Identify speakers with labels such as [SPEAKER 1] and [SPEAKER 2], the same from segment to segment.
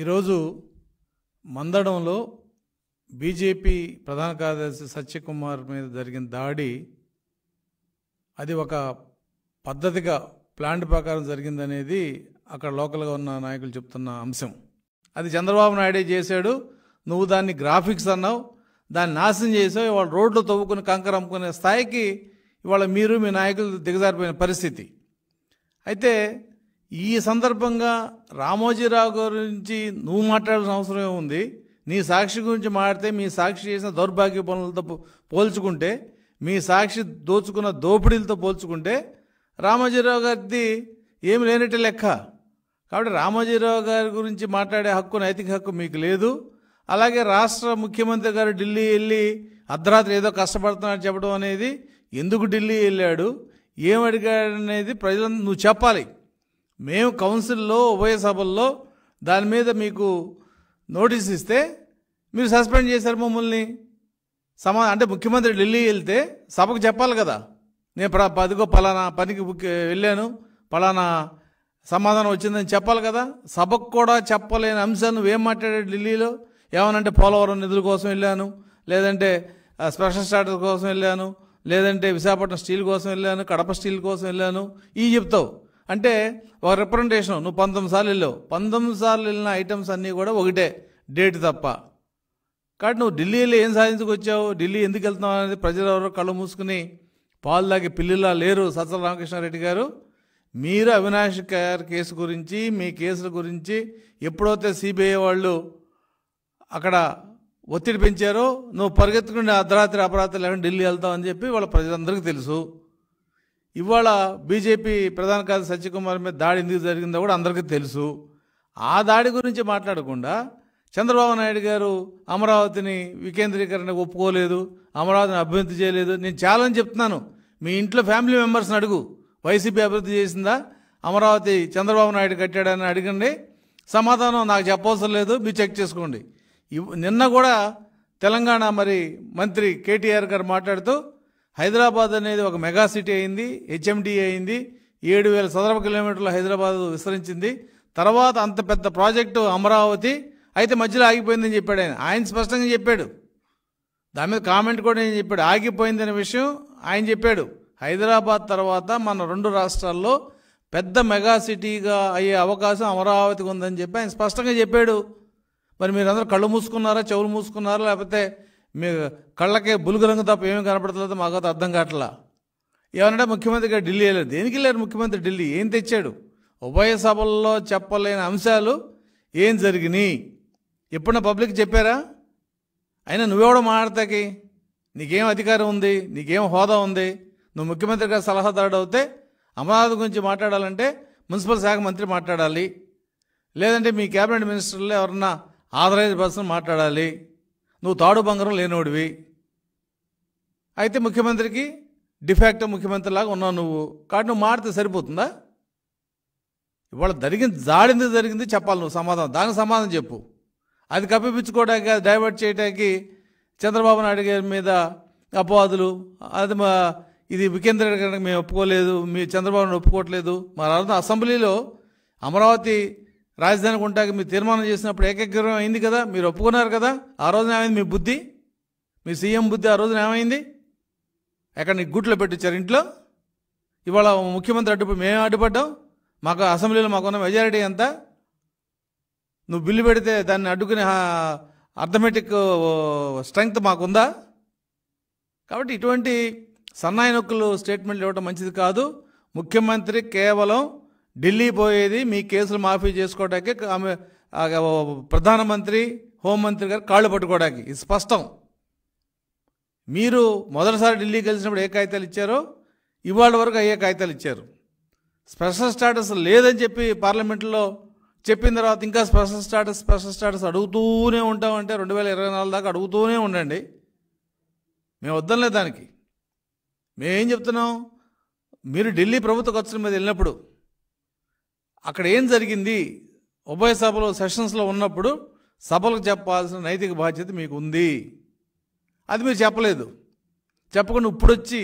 [SPEAKER 1] ఈరోజు మందడంలో బీజేపీ ప్రధాన కార్యదర్శి సత్యకుమార్ మీద జరిగిన దాడి అది ఒక పద్ధతిగా ప్లాంట్ ప్రకారం జరిగిందనేది అక్కడ లోకల్గా ఉన్న నాయకులు చెప్తున్న అంశం అది చంద్రబాబు నాయుడే చేశాడు నువ్వు దాన్ని గ్రాఫిక్స్ అన్నావు దాన్ని నాశనం చేసావు ఇవాళ రోడ్లు తవ్వుకుని కంకర అమ్ముకునే స్థాయికి ఇవాళ మీరు మీ నాయకులు దిగజారిపోయిన పరిస్థితి అయితే ఈ సందర్భంగా రామోజీరావు గురించి నువ్వు మాట్లాడాల్సిన అవసరం ఉంది నీ సాక్షి గురించి మాట్లాడితే మీ సాక్షి చేసిన దౌర్భాగ్య పనులతో పోల్చుకుంటే మీ సాక్షి దోచుకున్న దోపిడీలతో పోల్చుకుంటే రామోజీరావు గారిది ఏమి లేనట్టే లెక్క కాబట్టి రామోజీరావు గారి గురించి మాట్లాడే హక్కు నైతిక హక్కు మీకు లేదు అలాగే రాష్ట్ర ముఖ్యమంత్రి గారు ఢిల్లీ వెళ్ళి అర్ధరాత్రి ఏదో కష్టపడుతున్నాడు చెప్పడం అనేది ఎందుకు ఢిల్లీ వెళ్ళాడు ఏమడిగాడు అడిగాడు అనేది ప్రజలను నువ్వు చెప్పాలి మేము కౌన్సిల్లో ఉభయ సభల్లో దాని మీద మీకు నోటీస్ ఇస్తే మీరు సస్పెండ్ చేశారు మమ్మల్ని సమా అంటే ముఖ్యమంత్రి ఢిల్లీ వెళ్తే సభకు చెప్పాలి కదా నేను అదిగో పలానా పనికి వెళ్ళాను పలానా సమాధానం వచ్చిందని చెప్పాలి కదా సభకు కూడా చెప్పలేని అంశాన్ని నువ్వేం మాట్లాడాడు ఢిల్లీలో ఏమనంటే పోలవరం నిధుల కోసం వెళ్ళాను లేదంటే స్పెషల్ స్టార్టర్ కోసం వెళ్ళాను లేదంటే విశాఖపట్నం స్టీల్ కోసం వెళ్ళాను కడప స్టీల్ కోసం వెళ్ళాను ఇవి చెప్తావు అంటే ఒక రిప్రజెంటేషన్ నువ్వు పంతొమ్మిది సార్లు వెళ్ళావు పంతొమ్మిది సార్లు వెళ్ళిన ఐటమ్స్ అన్నీ కూడా ఒకటే డేట్ తప్ప కాబట్టి నువ్వు ఢిల్లీ వెళ్ళి ఏం సాధించుకొచ్చావు ఢిల్లీ ఎందుకు వెళ్తున్నావు అనేది ప్రజలు ఎవరో కళ్ళు మూసుకుని పాలు తాగి పిల్లిలా లేరు సత్య రామకృష్ణారెడ్డి గారు మీరు అవినాష్ గారి కేసు గురించి మీ కేసుల గురించి ఎప్పుడైతే సిబిఐ వాళ్ళు అక్కడ ఒత్తిడి పెంచారో నువ్వు పరిగెత్తుకుని అర్ధరాత్రి అపరాత్రి లేకుండా ఢిల్లీ వెళ్తావు అని చెప్పి వాళ్ళ ప్రజలందరికీ తెలుసు ఇవాళ బీజేపీ ప్రధాన కార్య సత్యకుమార్ మీద దాడి ఎందుకు జరిగిందో కూడా అందరికీ తెలుసు ఆ దాడి గురించి మాట్లాడకుండా చంద్రబాబు నాయుడు గారు అమరావతిని వికేంద్రీకరణ ఒప్పుకోలేదు అమరావతిని అభివృద్ధి చేయలేదు నేను చాలా చెప్తున్నాను మీ ఇంట్లో ఫ్యామిలీ మెంబర్స్ని అడుగు వైసీపీ అభివృద్ధి చేసిందా అమరావతి చంద్రబాబు నాయుడు కట్టాడని అడగండి సమాధానం నాకు చెప్పవసరం లేదు మీరు చెక్ చేసుకోండి నిన్న కూడా తెలంగాణ మరి మంత్రి కేటీఆర్ గారు మాట్లాడుతూ హైదరాబాద్ అనేది ఒక మెగా సిటీ అయింది హెచ్ఎండి అయింది ఏడు వేల చదరపు కిలోమీటర్లు హైదరాబాద్ విస్తరించింది తర్వాత అంత పెద్ద ప్రాజెక్టు అమరావతి అయితే మధ్యలో ఆగిపోయిందని చెప్పాడు ఆయన ఆయన స్పష్టంగా చెప్పాడు దాని మీద కామెంట్ కూడా నేను చెప్పాడు ఆగిపోయిందనే విషయం ఆయన చెప్పాడు హైదరాబాద్ తర్వాత మన రెండు రాష్ట్రాల్లో పెద్ద మెగా సిటీగా అయ్యే అవకాశం అమరావతికి ఉందని చెప్పి ఆయన స్పష్టంగా చెప్పాడు మరి మీరందరూ కళ్ళు మూసుకున్నారా చెవులు మూసుకున్నారా లేకపోతే మీరు కళ్ళకే రంగు తప్ప ఏమీ కనపడలేదు మాకు అర్థం కావట్లా ఏమన్నా ముఖ్యమంత్రి గారు ఢిల్లీ వెళ్ళారు దేనికి వెళ్ళారు ముఖ్యమంత్రి ఢిల్లీ ఏం తెచ్చాడు ఉభయ సభల్లో చెప్పలేని అంశాలు ఏం జరిగినాయి ఎప్పుడన్నా పబ్లిక్ చెప్పారా అయినా నువ్వెవడో మాట్లాడతాకి నీకేం అధికారం ఉంది నీకేం హోదా ఉంది నువ్వు ముఖ్యమంత్రి గారు సలహాదారుడు అవుతే అమరావతి గురించి మాట్లాడాలంటే మున్సిపల్ శాఖ మంత్రి మాట్లాడాలి లేదంటే మీ క్యాబినెట్ మినిస్టర్లు ఎవరన్నా ఆథరైజ్ పర్సన్ మాట్లాడాలి నువ్వు తాడు బంగారం లేనివాడివి అయితే ముఖ్యమంత్రికి డిఫాక్ట్ ముఖ్యమంత్రి లాగా ఉన్నావు నువ్వు కాబట్టి నువ్వు మారితే సరిపోతుందా ఇవాళ జరిగింది జాడింది జరిగింది చెప్పాలి నువ్వు సమాధానం దానికి సమాధానం చెప్పు అది కప్పిపించుకోవడానికి అది డైవర్ట్ చేయడానికి చంద్రబాబు నాయుడు గారి మీద అపవాదులు అది మా ఇది గారికి మేము ఒప్పుకోలేదు మీ చంద్రబాబు నాయుడు ఒప్పుకోవట్లేదు అర్థం అసెంబ్లీలో అమరావతి రాజధాని ఉంటాక మీరు తీర్మానం చేసినప్పుడు ఏకగ్రం అయింది కదా మీరు ఒప్పుకున్నారు కదా ఆ రోజున ఏమైంది మీ బుద్ధి మీ సీఎం బుద్ధి ఆ రోజున ఏమైంది ఎక్కడ నీకు గుట్లో పెట్టించారు ఇంట్లో ఇవాళ ముఖ్యమంత్రి అడ్డు మేము అడ్డుపడ్డాం మాకు అసెంబ్లీలో మాకున్న మెజారిటీ ఎంత నువ్వు బిల్లు పెడితే దాన్ని అడ్డుకునే అర్థమెటిక్ స్ట్రెంగ్త్ మాకుందా కాబట్టి ఇటువంటి సన్నాయి నొక్కులు స్టేట్మెంట్లు ఇవ్వడం మంచిది కాదు ముఖ్యమంత్రి కేవలం ఢిల్లీ పోయేది మీ కేసులు మాఫీ చేసుకోవడానికి ఆమె ప్రధానమంత్రి హోంమంత్రి గారు కాళ్ళు పట్టుకోవడానికి ఇది స్పష్టం మీరు మొదటిసారి ఢిల్లీకి కలిసినప్పుడు ఏ కాగితాలు ఇచ్చారో ఇవాళ వరకు అయ్యే కాగితాలు ఇచ్చారు స్పెషల్ స్టాటస్ లేదని చెప్పి పార్లమెంట్లో చెప్పిన తర్వాత ఇంకా స్పెషల్ స్టాటస్ స్పెషల్ స్టాటస్ అడుగుతూనే ఉంటామంటే రెండు వేల ఇరవై నాలుగు దాకా అడుగుతూనే ఉండండి మేము వద్దంలే దానికి మేమేం చెప్తున్నాం మీరు ఢిల్లీ ప్రభుత్వ ఖర్చుల మీద వెళ్ళినప్పుడు అక్కడ ఏం జరిగింది ఉభయ సభలో సెషన్స్లో ఉన్నప్పుడు సభలకు చెప్పాల్సిన నైతిక బాధ్యత మీకు ఉంది అది మీరు చెప్పలేదు చెప్పకుండా ఇప్పుడొచ్చి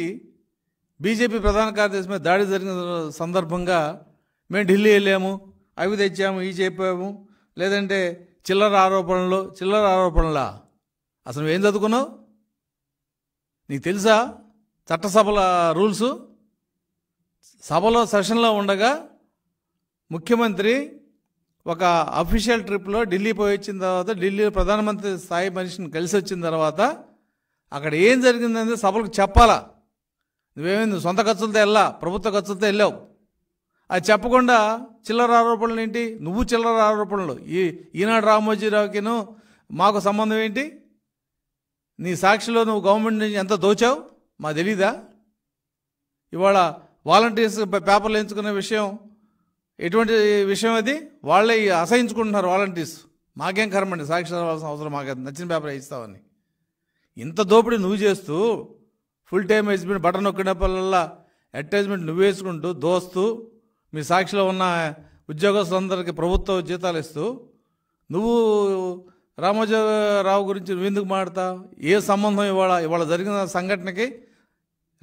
[SPEAKER 1] బీజేపీ ప్రధాన కార్యదర్శి మీద దాడి జరిగిన సందర్భంగా మేము ఢిల్లీ వెళ్ళాము అవి తెచ్చాము ఇవి చెప్పాము లేదంటే చిల్లర ఆరోపణలు చిల్లర ఆరోపణలా అసలు నువ్వేం చదువుకున్నావు నీకు తెలుసా చట్టసభల రూల్సు సభలో సెషన్లో ఉండగా ముఖ్యమంత్రి ఒక అఫీషియల్ ట్రిప్లో ఢిల్లీ పోయి వచ్చిన తర్వాత ఢిల్లీలో ప్రధానమంత్రి స్థాయి మనిషిని కలిసి వచ్చిన తర్వాత అక్కడ ఏం జరిగిందంటే సభలకు చెప్పాలా నువ్వేమైంది సొంత ఖర్చులతో వెళ్ళా ప్రభుత్వ ఖర్చులతో వెళ్ళావు అది చెప్పకుండా చిల్లర ఆరోపణలు ఏంటి నువ్వు చిల్లర ఆరోపణలు ఈ ఈనాడు రామోజీరావుకిను మాకు సంబంధం ఏంటి నీ సాక్షిలో నువ్వు గవర్నమెంట్ నుంచి ఎంత దోచావు మా తెలీదా ఇవాళ వాలంటీర్స్ పేపర్లు ఎంచుకునే విషయం ఎటువంటి విషయం అది వాళ్ళే అసహించుకుంటున్నారు వాలంటీర్స్ మాకేం కర్మండి సాక్షి చదవాల్సిన అవసరం మాకు నచ్చిన పేపర్ ఇస్తామని ఇంత దోపిడీ నువ్వు చేస్తూ ఫుల్ టైం హెజ్మెంట్ బటన్ నొక్కినప్పుడల్లా అడ్వర్టైజ్మెంట్ నువ్వు వేసుకుంటూ దోస్తూ మీ సాక్షిలో ఉన్న ఉద్యోగస్తులందరికీ ప్రభుత్వ జీతాలు ఇస్తూ నువ్వు రామోజీరావు గురించి నువ్వు ఎందుకు మాడతావు ఏ సంబంధం ఇవాళ ఇవాళ జరిగిన సంఘటనకి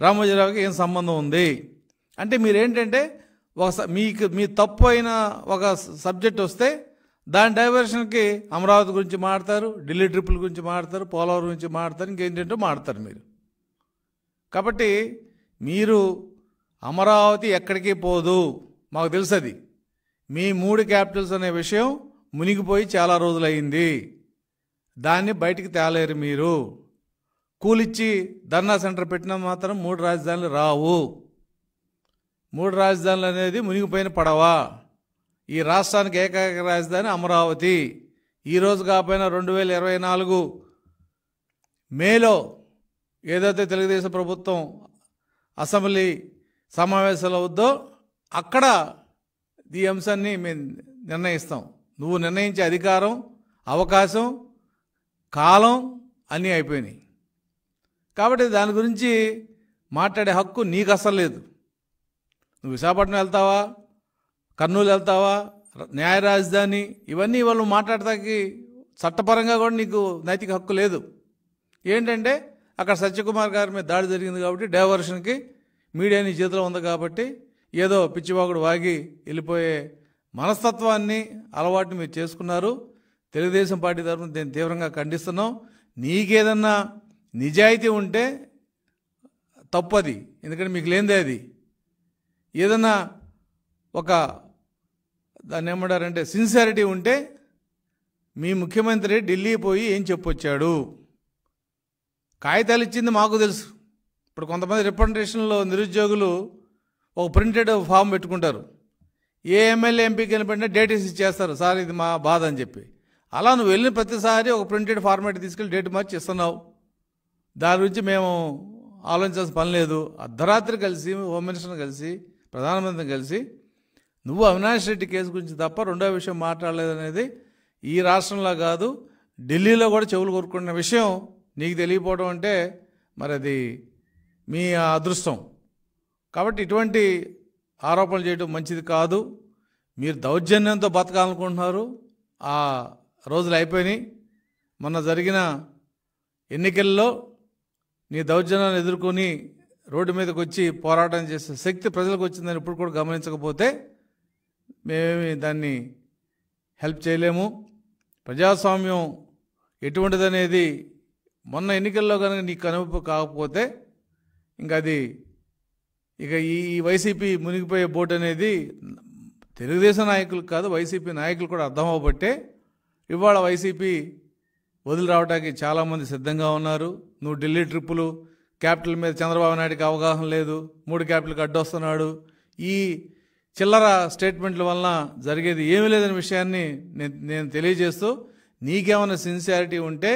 [SPEAKER 1] రామోజీరావుకి ఏం సంబంధం ఉంది అంటే మీరేంటంటే ఒక మీకు మీ తప్పు అయిన ఒక సబ్జెక్ట్ వస్తే దాని డైవర్షన్కి అమరావతి గురించి మాడతారు ఢిల్లీ ట్రిప్పుల గురించి మాడతారు పోలవరం గురించి మాడతారు ఇంకేంటంటే మాడతారు మీరు కాబట్టి మీరు అమరావతి ఎక్కడికి పోదు మాకు తెలుసది మీ మూడు క్యాపిటల్స్ అనే విషయం మునిగిపోయి చాలా రోజులయ్యింది దాన్ని బయటికి తేలేరు మీరు కూలిచ్చి ధర్నా సెంటర్ పెట్టినా మాత్రం మూడు రాజధానులు రావు మూడు రాజధానులు అనేది మునిగిపోయిన పడవ ఈ రాష్ట్రానికి ఏకైక రాజధాని అమరావతి ఈరోజు కాకపోయినా రెండు వేల ఇరవై నాలుగు మేలో ఏదైతే తెలుగుదేశం ప్రభుత్వం అసెంబ్లీ సమావేశాలు అవుద్దో అక్కడ ఈ అంశాన్ని మేము నిర్ణయిస్తాం నువ్వు నిర్ణయించే అధికారం అవకాశం కాలం అన్నీ అయిపోయినాయి కాబట్టి దాని గురించి మాట్లాడే హక్కు నీకు అసలు లేదు నువ్వు విశాఖపట్నం వెళ్తావా కర్నూలు వెళ్తావా న్యాయ రాజధాని ఇవన్నీ వాళ్ళు మాట్లాడటానికి చట్టపరంగా కూడా నీకు నైతిక హక్కు లేదు ఏంటంటే అక్కడ సత్యకుమార్ గారి మీద దాడి జరిగింది కాబట్టి డైవర్షన్కి మీడియా నీ చేతిలో ఉంది కాబట్టి ఏదో పిచ్చివాగుడు వాగి వెళ్ళిపోయే మనస్తత్వాన్ని అలవాటుని మీరు చేసుకున్నారు తెలుగుదేశం పార్టీ తరఫున నేను తీవ్రంగా ఖండిస్తున్నాం నీకేదన్నా నిజాయితీ ఉంటే తప్పది ఎందుకంటే మీకు లేనిదే అది ఏదైనా ఒక దాన్ని ఏమంటారంటే సిన్సియారిటీ ఉంటే మీ ముఖ్యమంత్రి ఢిల్లీ పోయి ఏం చెప్పొచ్చాడు కాగితాలు ఇచ్చింది మాకు తెలుసు ఇప్పుడు కొంతమంది రిప్రజెంటేషన్లో నిరుద్యోగులు ఒక ప్రింటెడ్ ఫామ్ పెట్టుకుంటారు ఏ ఎమ్మెల్యే ఎంపీ కనిపెట్టినా డేటేస్ ఇచ్చేస్తారు సార్ ఇది మా బాధ అని చెప్పి అలా నువ్వు వెళ్ళిన ప్రతిసారి ఒక ప్రింటెడ్ ఫార్మాట్ తీసుకెళ్ళి డేట్ మార్చి ఇస్తున్నావు దాని గురించి మేము ఆలోచించాల్సిన పని లేదు అర్ధరాత్రి కలిసి హోమ్ మినిస్టర్ని కలిసి ప్రధానమంత్రిని కలిసి నువ్వు అవినాష్ రెడ్డి కేసు గురించి తప్ప రెండో విషయం మాట్లాడలేదనేది ఈ రాష్ట్రంలో కాదు ఢిల్లీలో కూడా చెవులు కోరుకున్న విషయం నీకు తెలియపోవడం అంటే మరి అది మీ అదృష్టం కాబట్టి ఇటువంటి ఆరోపణలు చేయడం మంచిది కాదు మీరు దౌర్జన్యంతో బతకాలనుకుంటున్నారు ఆ రోజులు అయిపోయినాయి మొన్న జరిగిన ఎన్నికల్లో నీ దౌర్జన్యాన్ని ఎదుర్కొని రోడ్డు మీదకి వచ్చి పోరాటం చేసే శక్తి ప్రజలకు వచ్చిందని ఇప్పుడు కూడా గమనించకపోతే మేమేమి దాన్ని హెల్ప్ చేయలేము ప్రజాస్వామ్యం ఎటువంటిదనేది మొన్న ఎన్నికల్లో కనుక నీకు కనుపు కాకపోతే ఇంకా అది ఇక ఈ వైసీపీ మునిగిపోయే బోట్ అనేది తెలుగుదేశం నాయకులు కాదు వైసీపీ నాయకులు కూడా అర్థం అవ్వబట్టే ఇవాళ వైసీపీ వదిలి రావడానికి చాలామంది సిద్ధంగా ఉన్నారు నువ్వు ఢిల్లీ ట్రిప్పులు క్యాపిటల్ మీద చంద్రబాబు నాయుడికి అవగాహన లేదు మూడు క్యాపిటల్కి అడ్డొస్తున్నాడు ఈ చిల్లర స్టేట్మెంట్ల వలన జరిగేది ఏమీ లేదనే విషయాన్ని నేను తెలియజేస్తూ నీకేమైనా సిన్సియారిటీ ఉంటే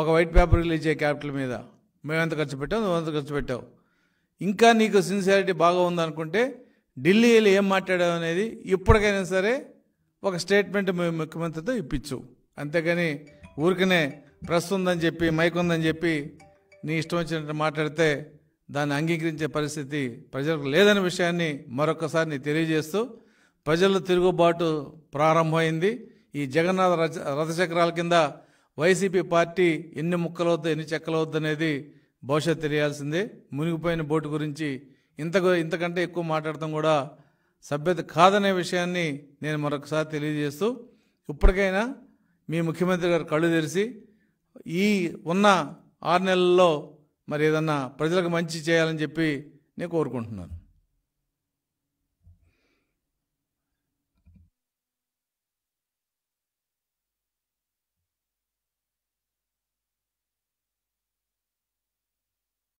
[SPEAKER 1] ఒక వైట్ పేపర్ రిలీజ్ చేయ క్యాపిటల్ మీద మేమెంత ఖర్చు పెట్టాం నువ్వెంత ఖర్చు పెట్టావు ఇంకా నీకు సిన్సియారిటీ బాగా ఉందనుకుంటే ఢిల్లీ వెళ్ళి ఏం మాట్లాడావు అనేది ఇప్పటికైనా సరే ఒక స్టేట్మెంట్ మేము ముఖ్యమంత్రితో ఇప్పించు అంతేగాని ఊరికనే ప్రెస్ ఉందని చెప్పి మైక్ ఉందని చెప్పి నీ ఇష్టం వచ్చినట్టు మాట్లాడితే దాన్ని అంగీకరించే పరిస్థితి ప్రజలకు లేదనే విషయాన్ని మరొకసారి నీ తెలియజేస్తూ ప్రజల తిరుగుబాటు ప్రారంభమైంది ఈ జగన్నాథ రథచక్రాల కింద వైసీపీ పార్టీ ఎన్ని ముక్కలు ముక్కలవుద్దు ఎన్ని అవుతుంది అనేది భవిష్యత్ తెలియాల్సిందే మునిగిపోయిన బోటు గురించి ఇంత ఇంతకంటే ఎక్కువ మాట్లాడటం కూడా సభ్యత కాదనే విషయాన్ని నేను మరొకసారి తెలియజేస్తూ ఇప్పటికైనా మీ ముఖ్యమంత్రి గారు కళ్ళు తెరిచి ఈ ఉన్న ఆరు నెలల్లో మరి ఏదన్నా ప్రజలకు మంచి చేయాలని చెప్పి నేను కోరుకుంటున్నాను